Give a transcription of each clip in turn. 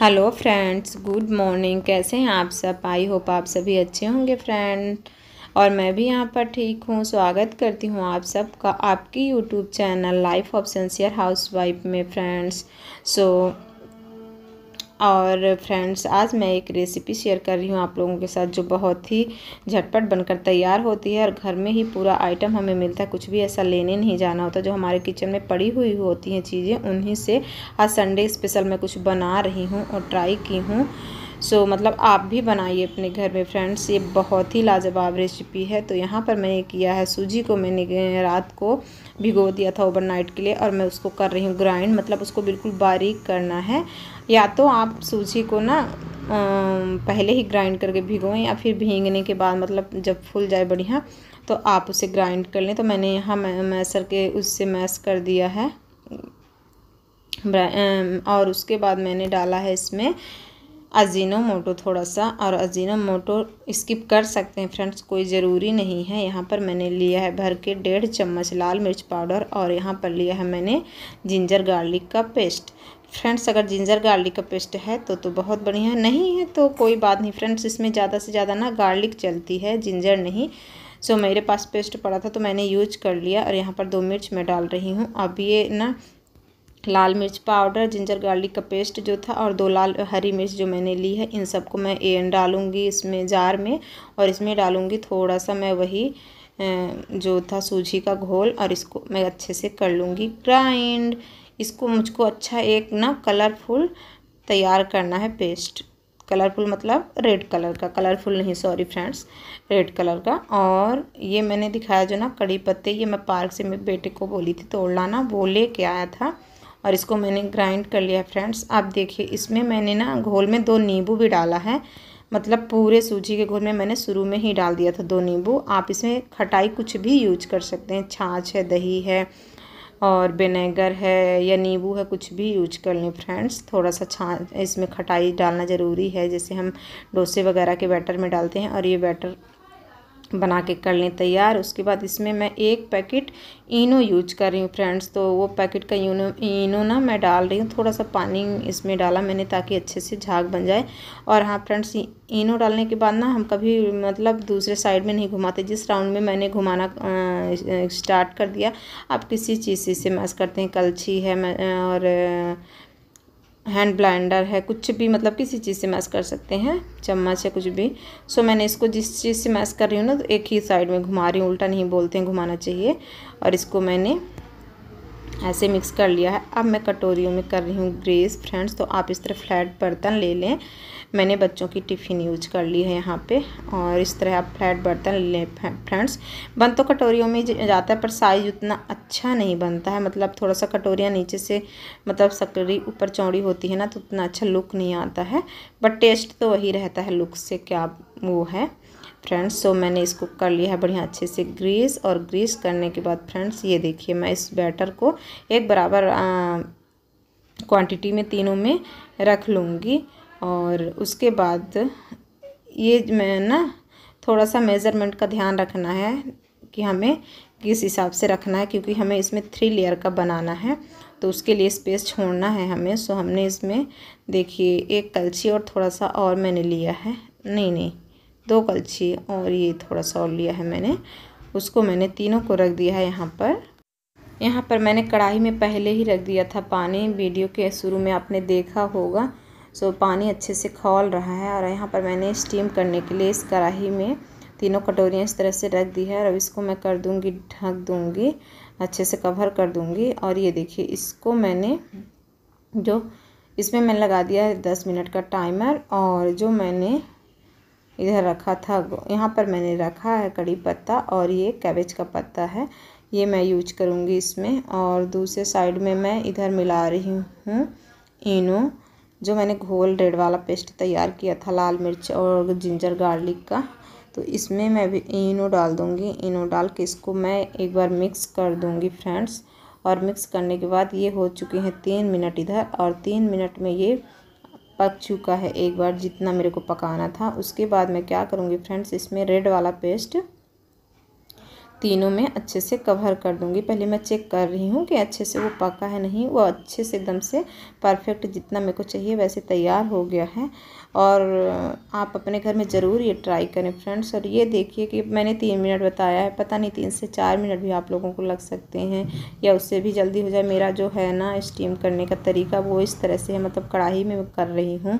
hello friends good morning कैसे हैं आप सब आई होप आप सभी अच्छे होंगे फ्रेंड और मैं भी यहाँ पर ठीक हूँ स्वागत करती हूँ आप सब का आपकी यूट्यूब चैनल लाइफ ऑफ सेंसियर हाउस वाइफ में फ्रेंड्स सो so, और फ्रेंड्स आज मैं एक रेसिपी शेयर कर रही हूँ आप लोगों के साथ जो बहुत ही झटपट बनकर तैयार होती है और घर में ही पूरा आइटम हमें मिलता है कुछ भी ऐसा लेने नहीं जाना होता जो हमारे किचन में पड़ी हुई होती हैं चीज़ें उन्हीं से आज संडे स्पेशल मैं कुछ बना रही हूँ और ट्राई की हूँ सो so, मतलब आप भी बनाइए अपने घर में फ्रेंड्स ये बहुत ही लाजवाब रेसिपी है तो यहाँ पर मैंने किया है सूजी को मैंने रात को भिगो दिया था ओवरनाइट के लिए और मैं उसको कर रही हूँ ग्राइंड मतलब उसको बिल्कुल बारीक करना है या तो आप सूजी को ना पहले ही ग्राइंड करके भिगोएं या फिर भींगने के बाद मतलब जब फूल जाए बढ़िया तो आप उसे ग्राइंड कर लें तो मैंने यहाँ मैसर के उससे मैस कर दिया है और उसके बाद मैंने डाला है इसमें अजीनो मोटो थोड़ा सा और अजीनो मोटो स्किप कर सकते हैं फ्रेंड्स कोई ज़रूरी नहीं है यहाँ पर मैंने लिया है भर के डेढ़ चम्मच लाल मिर्च पाउडर और यहाँ पर लिया है मैंने जिंजर गार्लिक का पेस्ट फ्रेंड्स अगर जिंजर गार्लिक का पेस्ट है तो तो बहुत बढ़िया नहीं है तो कोई बात नहीं फ्रेंड्स इसमें ज़्यादा से ज़्यादा ना गार्लिक चलती है जिंजर नहीं सो मेरे पास पेस्ट पड़ा था तो मैंने यूज कर लिया और यहाँ पर दो मिर्च मैं डाल रही हूँ अब ये ना लाल मिर्च पाउडर जिंजर गार्लिक का पेस्ट जो था और दो लाल हरी मिर्च जो मैंने ली है इन सबको मैं डालूँगी इसमें जार में और इसमें डालूँगी थोड़ा सा मैं वही जो था सूजी का घोल और इसको मैं अच्छे से कर लूँगी ग्राइंड इसको मुझको अच्छा एक ना कलरफुल तैयार करना है पेस्ट कलरफुल मतलब रेड कलर का कलरफुल नहीं सॉरी फ्रेंड्स रेड कलर का और ये मैंने दिखाया जो ना कड़ी पत्ते ये मैं पार्क से मेरे बेटे को बोली थी तोड़ लाना वो ले के आया था और इसको मैंने ग्राइंड कर लिया फ्रेंड्स आप देखिए इसमें मैंने ना घोल में दो नींबू भी डाला है मतलब पूरे सूजी के घोल में मैंने शुरू में ही डाल दिया था दो नींबू आप इसमें खटाई कुछ भी यूज कर सकते हैं छाछ है दही है और विनेगर है या नींबू है कुछ भी यूज कर लें फ्रेंड्स थोड़ा सा छाछ इसमें खटाई डालना ज़रूरी है जैसे हम डोसे वगैरह के बैटर में डालते हैं और ये बैटर बना के कर लें तैयार उसके बाद इसमें मैं एक पैकेट इनो यूज कर रही हूँ फ्रेंड्स तो वो पैकेट का यूनो इनो ना मैं डाल रही हूँ थोड़ा सा पानी इसमें डाला मैंने ताकि अच्छे से झाग बन जाए और हाँ फ्रेंड्स इनो डालने के बाद ना हम कभी मतलब दूसरे साइड में नहीं घुमाते जिस राउंड में मैंने घुमाना स्टार्ट कर दिया आप किसी चीज़ से मैस करते हैं कलछी है और हैंड ब्लेंडर है कुछ भी मतलब किसी चीज़ से मैश कर सकते हैं चम्मच है कुछ भी सो मैंने इसको जिस चीज़ से मैश कर रही हूँ ना तो एक ही साइड में घुमा रही हूँ उल्टा नहीं बोलते हैं घुमाना चाहिए और इसको मैंने ऐसे मिक्स कर लिया है अब मैं कटोरियों में कर रही हूँ ग्रेस फ्रेंड्स तो आप इस तरह फ्लैट बर्तन ले लें मैंने बच्चों की टिफ़िन यूज कर ली है यहाँ पे और इस तरह आप फ्लैट बर्तन ले लें फ्रेंड्स बन तो कटोरियों में जाता है पर साइज उतना अच्छा नहीं बनता है मतलब थोड़ा सा कटोरियाँ नीचे से मतलब सकड़ी ऊपर चौड़ी होती है ना तो उतना अच्छा लुक नहीं आता है बट टेस्ट तो वही रहता है लुक से क्या वो है फ्रेंड्स सो मैंने इसको कर लिया है बढ़िया अच्छे से ग्रीस और ग्रीस करने के बाद फ्रेंड्स ये देखिए मैं इस बैटर को एक बराबर क्वांटिटी में तीनों में रख लूँगी और उसके बाद ये मैं ना थोड़ा सा मेज़रमेंट का ध्यान रखना है कि हमें किस हिसाब से रखना है क्योंकि हमें इसमें थ्री लेयर का बनाना है तो उसके लिए स्पेस छोड़ना है हमें सो हमने इसमें देखिए एक कलछी और थोड़ा सा और मैंने लिया है नहीं नहीं दो कलछी और ये थोड़ा सा और लिया है मैंने उसको मैंने तीनों को रख दिया है यहाँ पर यहाँ पर मैंने कढ़ाई में पहले ही रख दिया था पानी वीडियो के शुरू में आपने देखा होगा सो पानी अच्छे से खौल रहा है और यहाँ पर मैंने स्टीम करने के लिए इस कढ़ाई में तीनों कटोरियाँ इस तरह से रख दी है और अब इसको मैं कर दूँगी ढक दूँगी अच्छे से कवर कर दूँगी और ये देखिए इसको मैंने जो इसमें मैंने लगा दिया है दस मिनट का टाइमर और जो मैंने इधर रखा था यहाँ पर मैंने रखा है कड़ी पत्ता और ये कैबेज का पत्ता है ये मैं यूज करूँगी इसमें और दूसरे साइड में मैं इधर मिला रही हूँ इनो जो मैंने घोल रेड वाला पेस्ट तैयार किया था लाल मिर्च और जिंजर गार्लिक का तो इसमें मैं भी इनो डाल दूँगी इनो डाल के इसको मैं एक बार मिक्स कर दूँगी फ्रेंड्स और मिक्स करने के बाद ये हो चुके हैं तीन मिनट इधर और तीन मिनट में ये पक चुका है एक बार जितना मेरे को पकाना था उसके बाद मैं क्या करूँगी फ्रेंड्स इसमें रेड वाला पेस्ट तीनों में अच्छे से कवर कर दूंगी पहले मैं चेक कर रही हूँ कि अच्छे से वो पका है नहीं वो अच्छे से एकदम से परफेक्ट जितना मेरे को चाहिए वैसे तैयार हो गया है और आप अपने घर में ज़रूर ये ट्राई करें फ्रेंड्स और ये देखिए कि मैंने तीन मिनट बताया है पता नहीं तीन से चार मिनट भी आप लोगों को लग सकते हैं या उससे भी जल्दी हो जाए मेरा जो है ना स्टीम करने का तरीका वो इस तरह से है मतलब कढ़ाई में कर रही हूँ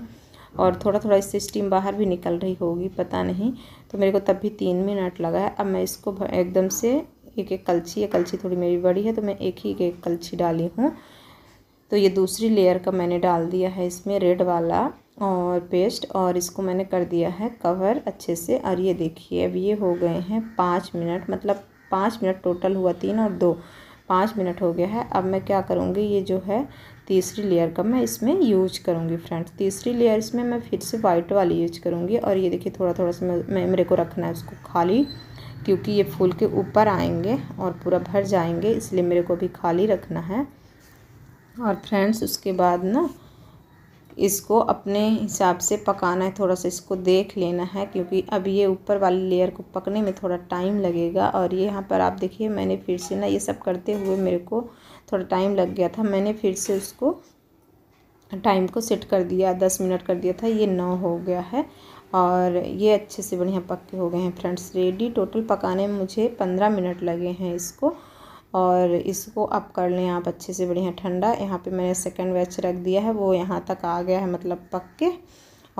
और थोड़ा थोड़ा इससे स्टीम बाहर भी निकल रही होगी पता नहीं तो मेरे को तब भी तीन मिनट लगा है अब मैं इसको एकदम से एक एक कलछी है कलछी थोड़ी मेरी बड़ी है तो मैं एक ही एक कलछी डाली हूँ तो ये दूसरी लेयर का मैंने डाल दिया है इसमें रेड वाला और पेस्ट और इसको मैंने कर दिया है कवर अच्छे से और ये देखिए अब ये हो गए हैं पाँच मिनट मतलब पाँच मिनट टोटल हुआ तीन और दो पाँच मिनट हो गया है अब मैं क्या करूँगी ये जो है तीसरी लेयर का मैं इसमें यूज करूँगी फ्रेंड्स तीसरी लेयर इसमें मैं फिर से वाइट वाली यूज करूँगी और ये देखिए थोड़ा थोड़ा सा मैं मेरे को रखना है उसको खाली क्योंकि ये फूल के ऊपर आएंगे और पूरा भर जाएंगे इसलिए मेरे को भी खाली रखना है और फ्रेंड्स उसके बाद ना इसको अपने हिसाब से पकाना है थोड़ा सा इसको देख लेना है क्योंकि अब ये ऊपर वाली लेयर को पकने में थोड़ा टाइम लगेगा और ये यहाँ पर आप देखिए मैंने फिर से ना ये सब करते हुए मेरे को थोड़ा टाइम लग गया था मैंने फिर से उसको टाइम को सेट कर दिया दस मिनट कर दिया था ये नौ हो गया है और ये अच्छे से बढ़िया पक्के हो गए हैं फ्रेंड्स रेडी टोटल पकाने में मुझे पंद्रह मिनट लगे हैं इसको और इसको आप कर लें आप अच्छे से बढ़िया ठंडा यहाँ पे मैंने सेकंड बैच रख दिया है वो यहाँ तक आ गया है मतलब पक के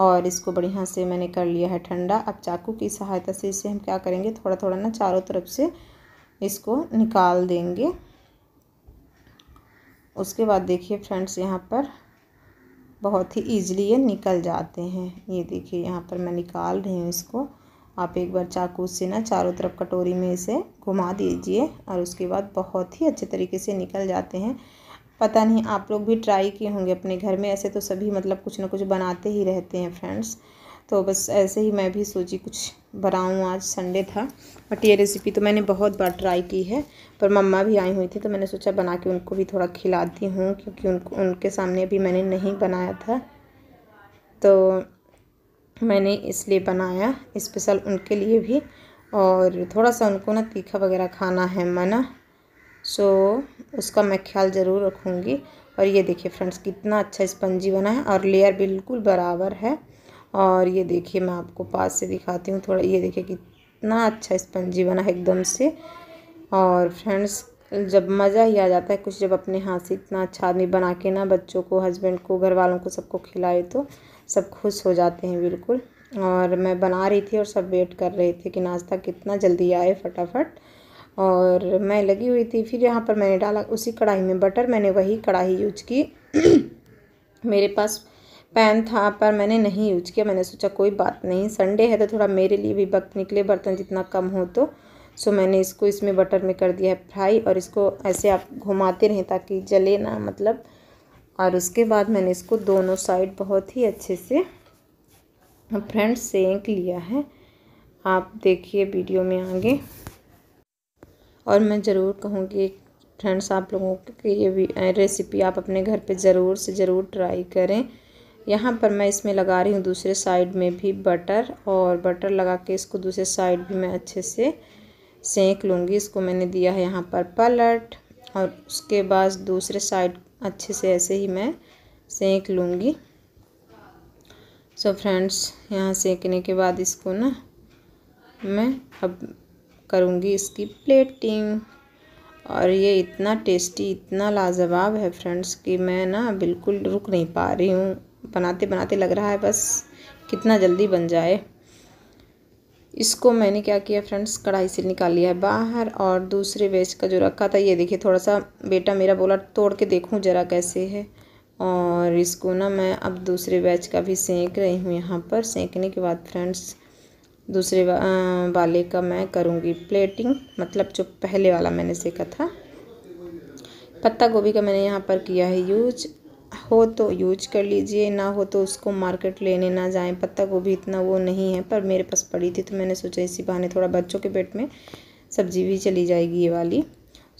और इसको बढ़िया से मैंने कर लिया है ठंडा अब चाकू की सहायता से इसे हम क्या करेंगे थोड़ा थोड़ा ना चारों तरफ से इसको निकाल देंगे उसके बाद देखिए फ्रेंड्स यहाँ पर बहुत ही इजीली ये निकल जाते हैं ये देखिए यहाँ पर मैं निकाल रही हूँ इसको आप एक बार चाकू से ना चारों तरफ कटोरी में इसे घुमा दीजिए और उसके बाद बहुत ही अच्छे तरीके से निकल जाते हैं पता नहीं आप लोग भी ट्राई किए होंगे अपने घर में ऐसे तो सभी मतलब कुछ ना कुछ बनाते ही रहते हैं फ्रेंड्स तो बस ऐसे ही मैं भी सोची कुछ बनाऊँ आज संडे था बट ये रेसिपी तो मैंने बहुत बार ट्राई की है पर मम्मा भी आई हुई थी तो मैंने सोचा बना के उनको भी थोड़ा खिलाती हूँ क्योंकि उनको उनके सामने अभी मैंने नहीं बनाया था तो मैंने इसलिए बनाया इस्पेशल उनके लिए भी और थोड़ा सा उनको ना तीखा वगैरह खाना है मना सो उसका मैं ख्याल ज़रूर रखूँगी और ये देखिए फ्रेंड्स कितना अच्छा स्पंजी बना है और लेयर बिल्कुल बराबर है और ये देखिए मैं आपको पास से दिखाती हूँ थोड़ा ये देखिए कितना अच्छा स्पंजी बना है एकदम से और फ्रेंड्स जब मज़ा ही आ जाता है कुछ जब अपने हाथ से इतना अच्छा आदमी बना के ना बच्चों को हस्बैंड को घर वालों को सबको खिलाए तो सब खुश हो जाते हैं बिल्कुल और मैं बना रही थी और सब वेट कर रहे थे कि नाश्ता कितना जल्दी आए फटाफट और मैं लगी हुई थी फिर यहाँ पर मैंने डाला उसी कढ़ाई में बटर मैंने वही कढ़ाई यूज की मेरे पास पैन था पर मैंने नहीं यूज किया मैंने सोचा कोई बात नहीं संडे है तो थोड़ा मेरे लिए भी वक्त निकले बर्तन जितना कम हो तो सो मैंने इसको इसमें बटर में कर दिया है फ्राई और इसको ऐसे आप घुमाते रहें ताकि जले ना मतलब और उसके बाद मैंने इसको दोनों साइड बहुत ही अच्छे से फ्रेंड सेंक लिया है आप देखिए वीडियो में आगे और मैं ज़रूर कहूँगी फ्रेंड्स आप लोगों की ये रेसिपी आप अपने घर पे ज़रूर से ज़रूर ट्राई करें यहाँ पर मैं इसमें लगा रही हूँ दूसरे साइड में भी बटर और बटर लगा के इसको दूसरे साइड भी मैं अच्छे से सेंक लूँगी इसको मैंने दिया है यहाँ पर पलट और उसके बाद दूसरे साइड अच्छे से ऐसे ही मैं सेंक लूँगी सो so फ्रेंड्स यहाँ सेंकने के बाद इसको ना मैं अब करूँगी इसकी प्लेटिंग और ये इतना टेस्टी इतना लाजवाब है फ्रेंड्स कि मैं ना बिल्कुल रुक नहीं पा रही हूँ बनाते बनाते लग रहा है बस कितना जल्दी बन जाए इसको मैंने क्या किया फ्रेंड्स कढ़ाई से निकाल लिया है बाहर और दूसरे वेज का जो रखा था ये देखिए थोड़ा सा बेटा मेरा बोला तोड़ के देखूँ ज़रा कैसे है और इसको ना मैं अब दूसरे बैच का भी सेंक रही हूँ यहाँ पर सेंकने के बाद फ्रेंड्स दूसरे वाले का मैं करूँगी प्लेटिंग मतलब जो पहले वाला मैंने सेका था पत्ता गोभी का मैंने यहाँ पर किया है यूज हो तो यूज कर लीजिए ना हो तो उसको मार्केट लेने ना जाएं पत्ता गोभी इतना वो नहीं है पर मेरे पास पड़ी थी तो मैंने सोचा इसी बहाने थोड़ा बच्चों के पेट में सब्जी भी चली जाएगी ये वाली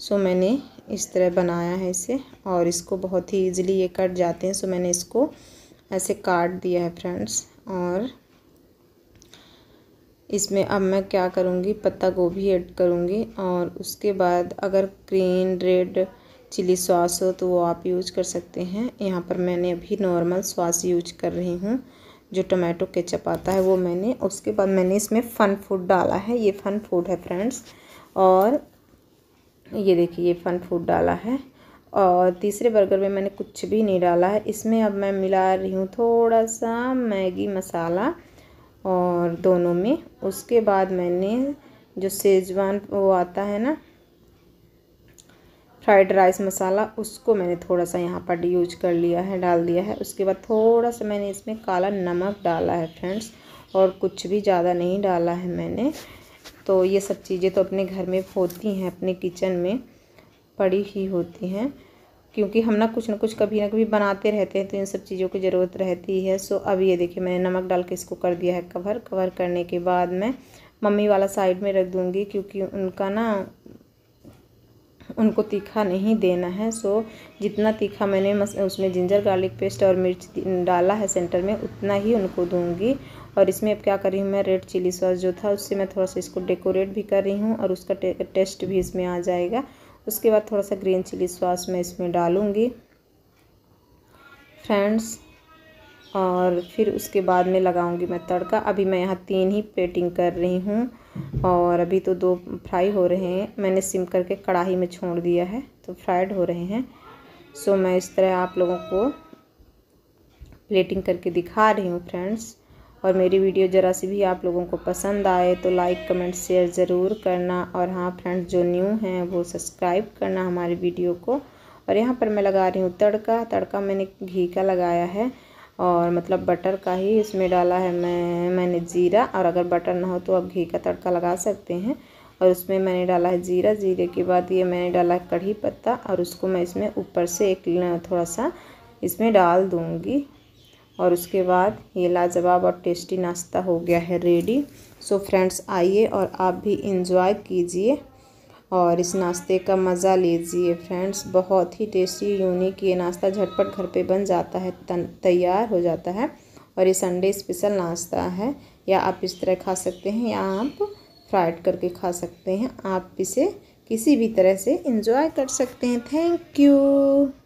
सो मैंने इस तरह बनाया है इसे और इसको बहुत ही इजीली ये कट जाते हैं सो मैंने इसको ऐसे काट दिया है फ्रेंड्स और इसमें अब मैं क्या करूँगी पत्ता गोभी ऐड करूँगी और उसके बाद अगर ग्रीन रेड चिली सॉस हो तो वो आप यूज कर सकते हैं यहाँ पर मैंने अभी नॉर्मल सॉस यूज कर रही हूँ जो टोमेटो केचप आता है वो मैंने उसके बाद मैंने इसमें फ़न फूड डाला है ये फ़न फूड है फ्रेंड्स और ये देखिए ये फ़न फूड डाला है और तीसरे बर्गर में मैंने कुछ भी नहीं डाला है इसमें अब मैं मिला रही हूँ थोड़ा सा मैगी मसाला और दोनों में उसके बाद मैंने जो सेजवान वो आता है ना फ्राइड राइस मसाला उसको मैंने थोड़ा सा यहाँ पर यूज कर लिया है डाल दिया है उसके बाद थोड़ा सा मैंने इसमें काला नमक डाला है फ्रेंड्स और कुछ भी ज़्यादा नहीं डाला है मैंने तो ये सब चीज़ें तो अपने घर में होती हैं अपने किचन में पड़ी ही होती हैं क्योंकि हम ना कुछ ना कुछ कभी ना कभी बनाते रहते हैं तो इन सब चीज़ों की ज़रूरत रहती है सो अब ये देखिए मैंने नमक डाल के इसको कर दिया है कवर कवर करने के बाद मैं मम्मी वाला साइड में रख दूँगी क्योंकि उनका ना उनको तीखा नहीं देना है सो जितना तीखा मैंने मस उसमें जिंजर गार्लिक पेस्ट और मिर्च डाला है सेंटर में उतना ही उनको दूंगी और इसमें अब क्या कर रही हूँ मैं रेड चिली सॉस जो था उससे मैं थोड़ा सा इसको डेकोरेट भी कर रही हूँ और उसका टे, टेस्ट भी इसमें आ जाएगा उसके बाद थोड़ा सा ग्रीन चिली सॉस मैं इसमें डालूँगी फ्रेंड्स और फिर उसके बाद में लगाऊँगी मैं तड़का अभी मैं यहाँ तीन ही प्लेटिंग कर रही हूँ और अभी तो दो फ्राई हो रहे हैं मैंने सिम करके कढ़ाई में छोड़ दिया है तो फ्राइड हो रहे हैं सो मैं इस तरह आप लोगों को प्लेटिंग करके दिखा रही हूँ फ्रेंड्स और मेरी वीडियो ज़रा सी भी आप लोगों को पसंद आए तो लाइक कमेंट शेयर ज़रूर करना और हाँ फ्रेंड्स जो न्यू हैं वो सब्सक्राइब करना हमारी वीडियो को और यहाँ पर मैं लगा रही हूँ तड़का तड़का मैंने घी का लगाया है और मतलब बटर का ही इसमें डाला है मैं मैंने जीरा और अगर बटर ना हो तो आप घी का तड़का लगा सकते हैं और उसमें मैंने डाला है जीरा जीरे के बाद ये मैंने डाला है कढ़ी पत्ता और उसको मैं इसमें ऊपर से एक थोड़ा सा इसमें डाल दूँगी और उसके बाद ये लाजवाब और टेस्टी नाश्ता हो गया है रेडी सो फ्रेंड्स आइए और आप भी इंजॉय कीजिए और इस नाश्ते का मज़ा लीजिए फ्रेंड्स बहुत ही टेस्टी यूनिक ये नाश्ता झटपट घर पे बन जाता है तैयार हो जाता है और ये संडे स्पेशल नाश्ता है या आप इस तरह खा सकते हैं या आप फ्राइड करके खा सकते हैं आप इसे किसी भी तरह से इंजॉय कर सकते हैं थैंक यू